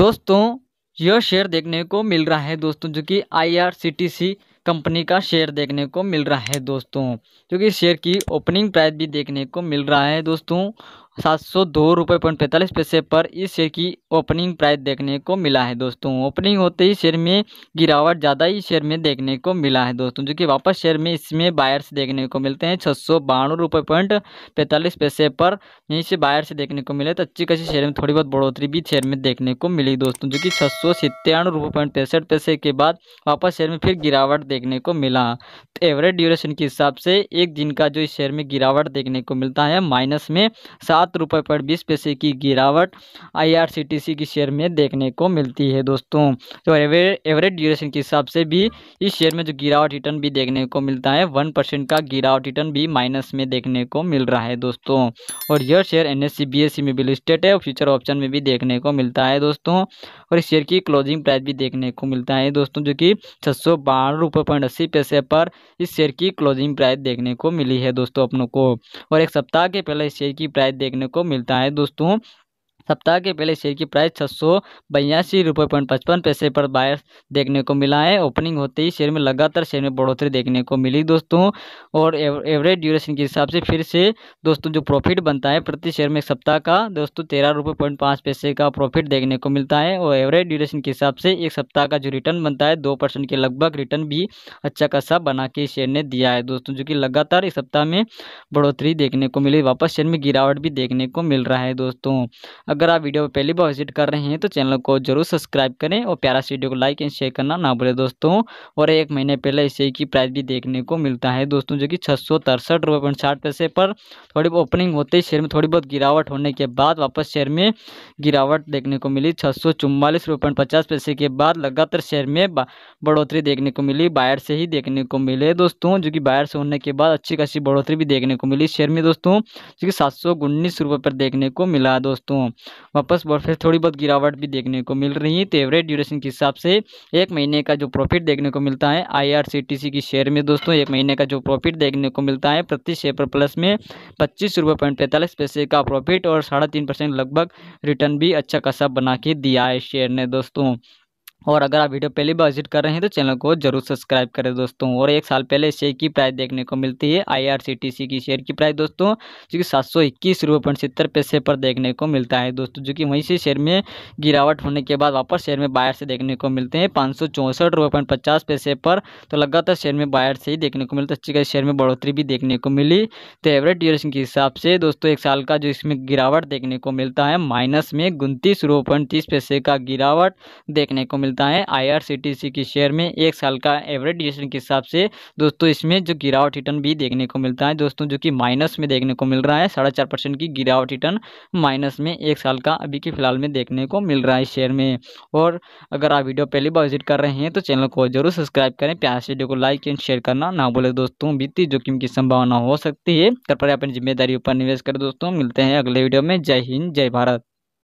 दोस्तों यह शेयर देखने को मिल रहा है दोस्तों जो कि आई कंपनी का शेयर देखने को मिल रहा है दोस्तों क्योंकि शेयर की ओपनिंग प्राइस भी देखने को मिल रहा है दोस्तों सात सौ दो रुपये पॉइंट पैंतालीस पैसे पर इस शेयर की ओपनिंग प्राइस देखने को मिला है दोस्तों ओपनिंग होते ही शेयर में गिरावट ज़्यादा ही शेयर में देखने को मिला है दोस्तों जो कि वापस शेयर में इसमें बायर्स देखने को मिलते हैं छः सौ बानवे रुपये पॉइंट पैंतालीस पैसे पर यहीं से बायर्स देखने को मिले तो अच्छी खासी शेयर में थोड़ी बहुत बढ़ोतरी भी शेयर में देखने को मिली दोस्तों जो कि छः सौ सत्तानवे रुपये पॉइंट पैंसठ पैसे के बाद वापस शेयर में फिर गिरावट देखने को मिला एवरेज तो ड्यूरेशन के हिसाब से एक दिन का जो इस शेयर में गिरावट देखने को मिलता है माइनस में सात सात रुपये पर बीस पैसे की गिरावट आईआरसीटीसी की शेयर में देखने को मिलती है दोस्तों तो एवरेज ड्यूरेशन के हिसाब से भी इस शेयर में जो गिरावट रिटर्न भी देखने को मिलता है वन परसेंट का गिरावट रिटर्न भी माइनस में देखने को मिल रहा है दोस्तों और यह share N S e e में भी लिस्टेड है फ्यूचर ऑप्शन में भी देखने को मिलता है दोस्तों और इस शेयर की क्लोजिंग प्राइस भी देखने को मिलता है दोस्तों जो कि छः सौ बारह रुपये पॉइंट अस्सी पैसे पर इस शेयर की क्लोजिंग प्राइस देखने को मिली है दोस्तों अपनों को और एक सप्ताह के पहले इस शेयर की प्राइस देखने को मिलता है दोस्तों सप्ताह के पहले शेयर की प्राइस छः सौ बयासी रुपये पॉइंट पचपन पैसे पर बायर देखने को मिला है ओपनिंग होते ही शेयर में लगातार शेयर में बढ़ोतरी देखने को मिली दोस्तों और एव, एवरेज ड्यूरेशन के हिसाब से फिर से दोस्तों जो प्रॉफिट बनता है प्रति शेयर में एक सप्ताह का दोस्तों तेरह रुपये पॉइंट पाँच पैसे का प्रॉफिट देखने को मिलता है और एवरेज ड्यूरेशन के हिसाब से एक सप्ताह का जो रिटर्न बनता है दो परसेंट के लगभग रिटर्न भी अच्छा खासा बना के शेयर ने दिया है दोस्तों जो कि लगातार एक सप्ताह में बढ़ोतरी देखने को मिली वापस शेयर में गिरावट भी देखने को मिल रहा है दोस्तों अगर आप वीडियो पर पहली बार विजिट कर रहे हैं तो चैनल को जरूर सब्सक्राइब करें और प्यारा वीडियो को लाइक एंड शेयर करना ना भूलें दोस्तों और एक महीने पहले इसे की प्राइस भी देखने को मिलता है दोस्तों जो कि छः सौ तिरसठ रुपये पॉइंट साठ पैसे पर थोड़ी ओपनिंग होते ही शेयर में थोड़ी बहुत गिरावट होने के बाद वापस शेयर में गिरावट देखने को मिली छः सौ चौवालीस रुपये पॉइंट पचास पैसे के बाद लगातार शेयर में बढ़ोतरी देखने को मिली बायर से ही देखने को मिले दोस्तों जो कि बायर से होने के बाद अच्छी खासी बढ़ोतरी भी देखने को मिली शेयर में दोस्तों जो कि सात सौ उन्नीस रुपये पर देखने को मिला दोस्तों वापस और फिर थोड़ी बहुत गिरावट भी देखने को मिल रही है तो एवरेज ड्यूरेशन के हिसाब से एक महीने का जो प्रॉफिट देखने को मिलता है आई की शेयर में दोस्तों एक महीने का जो प्रॉफिट देखने को मिलता है प्रति शेयर पर प्लस में पच्चीस पैसे का प्रॉफिट और साढ़े लगभग रिटर्न भी अच्छा खासा बना के दिया है शेयर ने दोस्तों और अगर आप वीडियो पहली बार विजिट कर रहे हैं तो चैनल को जरूर सब्सक्राइब करें दोस्तों और एक साल पहले शेयर की प्राइस देखने को मिलती है आईआरसीटीसी की शेयर की प्राइस दोस्तों जो कि सात सौ इक्कीस रुपये पॉइंट पैसे पर देखने को मिलता है दोस्तों जो कि वहीं से शेयर में गिरावट होने के बाद वापस शेयर में बायर से देखने को मिलते हैं पाँच सौ चौंसठ रुपये पॉइंट पचास पैसे पर तो लगातार शेयर में बायर से ही देखने को मिलता है अच्छी खासी शेयर में बढ़ोतरी भी देखने को मिली तो एवरेज ड्यूरेशन के हिसाब से दोस्तों एक साल का जो इसमें गिरावट देखने को मिलता है माइनस में उनतीस रुपये पॉइंट तीस पैसे का गिरावट देखने को मिलता मिलता है आई के शेयर में एक साल का एवरेज ड्यूरेशन के हिसाब से दोस्तों इसमें जो गिरावट रिटर्न भी देखने को मिलता है दोस्तों जो कि माइनस में देखने को मिल रहा है साढ़े चार परसेंट की गिरावट रिटर्न माइनस में एक साल का अभी के फिलहाल में देखने को मिल रहा है शेयर में और अगर आप वीडियो पहली बार विजिट कर रहे हैं तो चैनल को जरूर सब्सक्राइब करें प्यार से वीडियो को लाइक एंड शेयर करना ना बोले दोस्तों वित्तीय जोखिम की संभावना हो सकती है कृपया अपनी जिम्मेदारी पर निवेश करें दोस्तों मिलते हैं अगले वीडियो में जय हिंद जय भारत